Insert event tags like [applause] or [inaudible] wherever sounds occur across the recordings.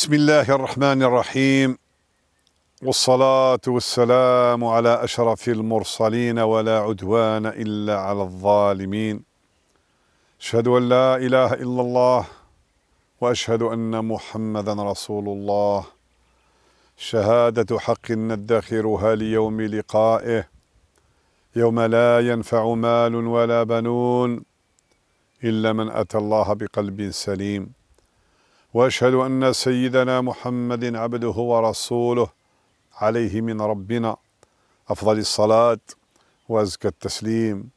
بسم الله الرحمن الرحيم والصلاة والسلام على أشرف المرسلين ولا عدوان إلا على الظالمين أشهد أن لا إله إلا الله وأشهد أن محمدا رسول الله شهادة حق ندخرها ليوم لقائه يوم لا ينفع مال ولا بنون إلا من أتى الله بقلب سليم واشهد ان سيدنا محمد عبده ورسوله عليه من ربنا افضل الصلاه وازكى التسليم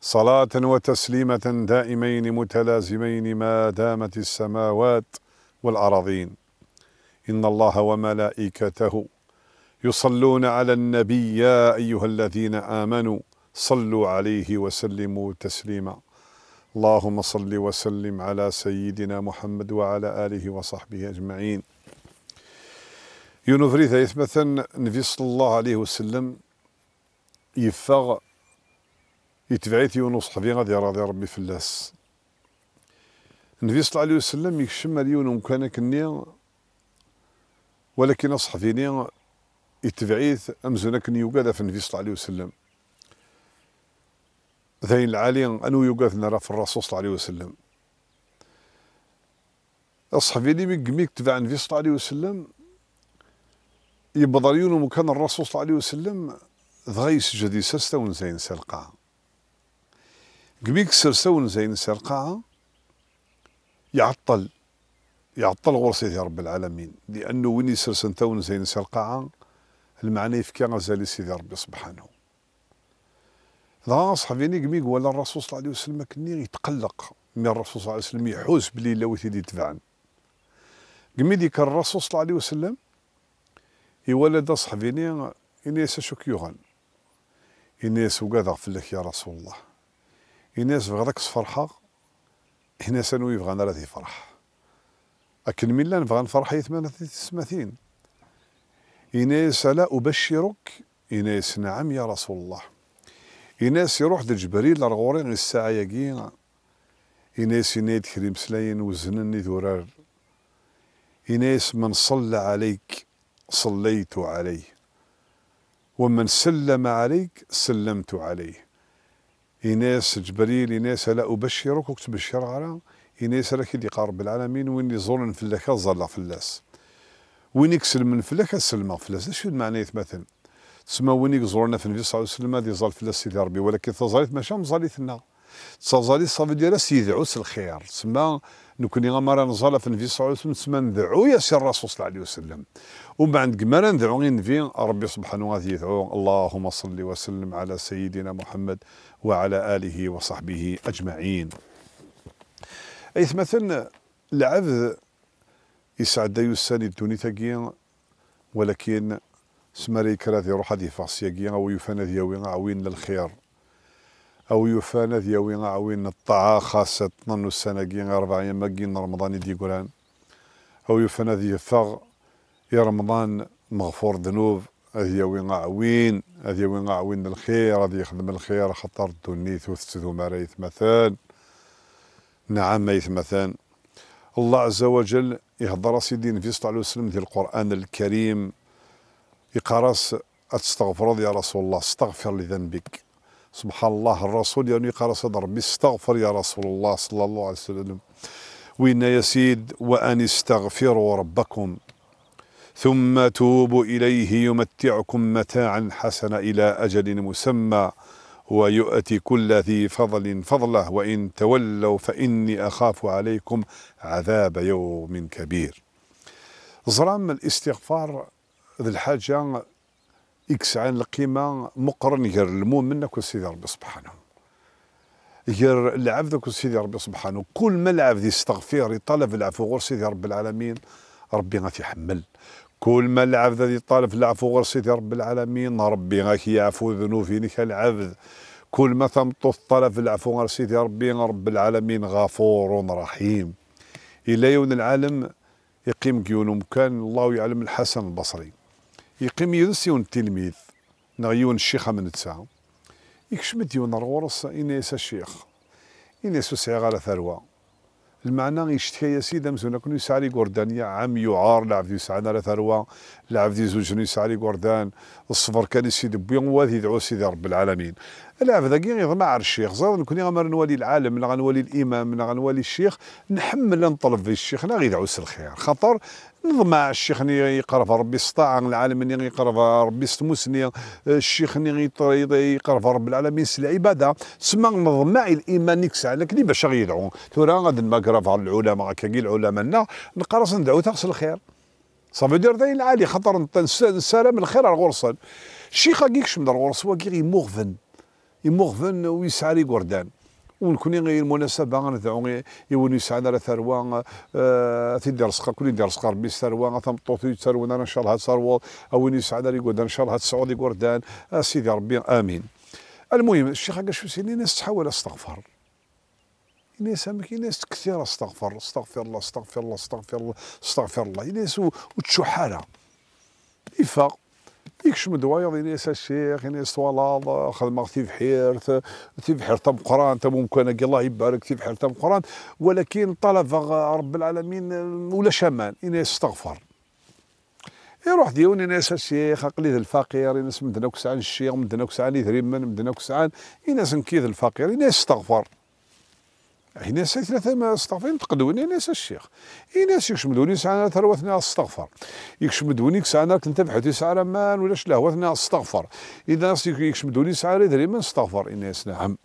صلاه وتسليمه دائمين متلازمين ما دامت السماوات والارضين ان الله وملائكته يصلون على النبي يا ايها الذين امنوا صلوا عليه وسلموا تسليما اللهم صل وسلم على سيدنا محمد وعلى آله وصحبه أجمعين يونو فريثة يثبت النبي صلى الله عليه وسلم يفاغ يتبعث يونو صحبي غادي راضي ربي فلاس النبي صلى الله عليه وسلم يكشم ليونو مكانك النية ولكن صحفيني يتبعيت أمزنك نيوكادا في النبي صلى الله عليه وسلم ذين العالي أنو يقاثنا نرى في الرسول صلى الله عليه وسلم لي اللي قميك تبع النبي صلى الله عليه وسلم يبضر يونو مكان الرسول صلى الله عليه وسلم ضغا يسجد يسرستا زين سرقاها قميك سرسون زين سرقاها يعطل يعطل غرسة يا رب العالمين لأنه وين يسرسنتا زين سرقاها المعنى يفكي غزالي سيدي ربي سبحانه لا صحابي يعني كمي ولا الرسول صلى الله عليه وسلم كني يتقلق من الرسول صلى الله عليه وسلم يحوس بلي لا وثيدي يتبعن كمي ديك الرسول صلى الله عليه وسلم يولد صحابي يعني إنيس شكيوغان إنيس وقاد فلك يا رسول الله إنيس بغاك فرحة إنيس أنوي بغانا راه فرح أكن ملا نبغى نفرح يثمان ثمانين إنيس لا أبشرك إنيس نعم يا رسول الله يناس يروح لجبريل جبريل لرغوري غي الساعة ياكي يناس ينايد كريم سلاين وزنني ذرار يناس من صلى عليك صليت عليه ومن سلم عليك سلمت عليه يناس جبريل يناس لا أبشرك وكتبشر على يناس راك اللي قارب العالمين وين يزور فلاك ظل فلاس وين يكسل من فلاك سلم فلاس شو المعنى مثلا تسمى وين زورنا في النبي صلى الله عليه وسلم هذه ظل في سيدي ربي ولكن تزاليت ماشي لنا تزاليت صافي ديالها سيدي عوس الخير تسمى نكوني غمرة نزال في النبي صلى الله عليه وسلم تسمى ندعو يا سير الرسول صلى الله عليه وسلم ومن بعد كما ندعو غير نبي ربي سبحانه وتعالى يدعو اللهم صل وسلم على سيدنا محمد وعلى اله وصحبه اجمعين ايث مثلا العبد يسعد يساند الدنيا ولكن سماري كراثي روح هذه فاسياكي او يفانا ذياوي عوين للخير او يفانا ذياوي عوين الطاعة خاصة السنة السناكي اربع ايام رمضان يدي قران او يفانا ذي فغ يا رمضان مغفور ذنوب هذه وين عوين هذه وين عوين للخير هذه يخدم الخير خطر الدنيث نعم، ما مريث مثلا نعم ميث مثلا الله عز وجل يهضر سيدي النبي صلى الله عليه وسلم في القرآن الكريم يقرأس استغفر يا رسول الله استغفر لذنبك سبحان الله الرسول يعني يقرأس ربي استغفر يا رسول الله صلى الله عليه وسلم وإن يسيد وأن استغفروا ربكم ثم توبوا إليه يمتعكم متاعا حسنا إلى أجل مسمى ويؤتي كل ذي فضل فضله وإن تولوا فإني أخاف عليكم عذاب يوم كبير زرام الاستغفار ذي الحاجه إكس عن القيمه مقرن غير المؤمن كو سيدي ربي سبحانه غير العبد كو سيدي ربي سبحانه كل ما العبد يستغفر يطلب العفو غير سيدي رب العالمين ربي يحمل كل ما العبد يطالب العفو غير سيدي رب العالمين ربي غيعفو ذنوبين العبد كل ما ثم طلب العفو غير سيدي ربي رب العالمين غفور رحيم الى يوم العالم يقيم كيونو كان الله يعلم الحسن البصري يقيم يدس يون التلميذ نغيون الشيخة من تسعة يكشمد يون غورس إنيس الشيخ إنيس سعي على ثروة المعنى يشتكي يا سيدي مزون كون يسعى لي قردان عم يعار لعبد يسعى على ثروه لعبد يزوجني يسعى لي قردان الصفر كان يسيد بيون واذ يدعو سيدي رب العالمين لا هذا ذاك يضمع على الشيخ زاد كوني غمر نولي العالم لا غنولي الامام لا غنولي الشيخ نحمل نطلب في الشيخ لا غير عوس الخير خاطر نضمع الشيخ ني في ربي سطاع العالم ني في ربي ستموسني الشيخ ني في رب العالمين سي العباده سما نضمع الايمان نكس على كلي باش يدعو تورا غاد في العلماء كي العلماء نقرص ندعو تغسل الخير صافي دير داي العالي خاطر نسلم الخير على الغرصان الشيخ كيكش من الغرص وكي مغفن يمغفن ويسعى قردان ونكوني غير المناسبه غنذعو يوني يسعى على ثروه آه، تيدير سقا كوني يدير سقا ربي ثروه طوطي ثروه ان شاء الله ثروه او يسعى على يقعد ان شاء الله تسعود قردان آه، سيدي ربي امين المهم الشيخ قال شو سيدي الناس تحاول استغفر الناس امك الناس كثير استغفر استغفر الله استغفر الله استغفر الله استغفر الله الناس وتشحاله يفاق يكشم دوايض ينيس الشيخ ينيس طوالاض خدمة في بحير في بحيرت قران ممكن الله يبارك في بحيرت قران ولكن طلب رب العالمين ولا شمال ينيس استغفر يروح ديوني ناس الشيخ قليل الفقير ناس مدنوك سعان الشيخ مدنوك سعان يثري من مدنوك سعان ناس نكيد الفقير ناس استغفر ناس ثلاثة ما استغفر تقدوني ناس الشيخ اي ناس يكشم ساعة ثروتنا استغفر يكشم دوني ساعة ما يسعى لا ولا شلهوتنا استغفر اذا ناس يكشم دوني ساعة يدري من استغفر ناس نعم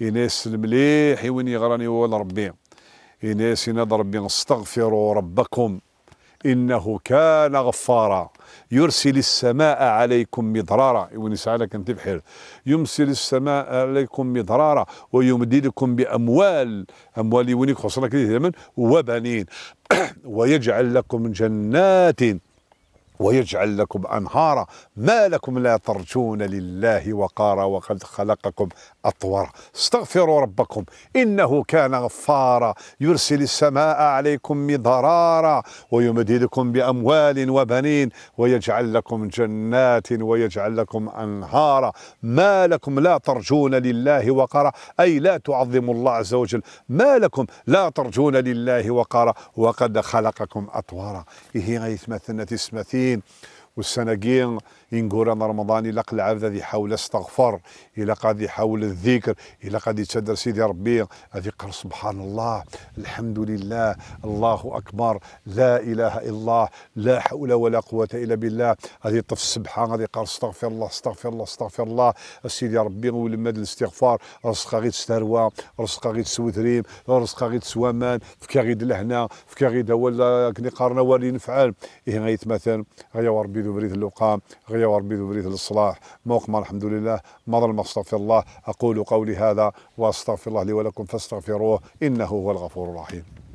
ناس المليح وين يغراني هو ربي ناس يناد ربي استغفروا ربكم إنه كان غفارا يرسل السماء عليكم مدرارا ونسعى انت تبحر يمسل السماء عليكم مدرارا ويمددكم بأموال أموال ونيك خصنا كثير وبنين [clears throat] ويجعل لكم جنات ويجعل لكم أنهارا ما لكم لا ترجون لله وقارا وقد خلقكم الطوارى استغفروا ربكم إنه كان غفارا يرسل السماء عليكم مضرارا ويمددكم بأموال وبنين ويجعل لكم جنات ويجعل لكم أنهارا ما لكم لا ترجون لله وقرا أي لا تعظموا الله عز وجل ما لكم لا ترجون لله وقرا وقد خلقكم أطوارا إيه غيث مثنة اسمثين والسناقين إن قرانا رمضان إلا قل العبد ذي حاول استغفر إلا قد حول الذكر إلا قد يتشدر سيدي ربي غادي سبحان الله الحمد لله الله أكبر لا إله إلا الله لا حول ولا قوة إلا بالله غادي طف السبحة غادي قال استغفر الله استغفر الله استغفر الله سيدي ربي ولمد الاستغفار رزقها غير تستروى رزقها غير رزق رزقها غير مان فكا غير لهنا فكا غير ولا كني قارنا وري نفعل إيه مثلا غيا ربي ذو بريد اللقام الشرعيه وربي بريد للصلاح موقم الحمد لله مظلمة استغفر الله أقول قولي هذا وأستغفر الله لي ولكم فاستغفروه إنه هو الغفور الرحيم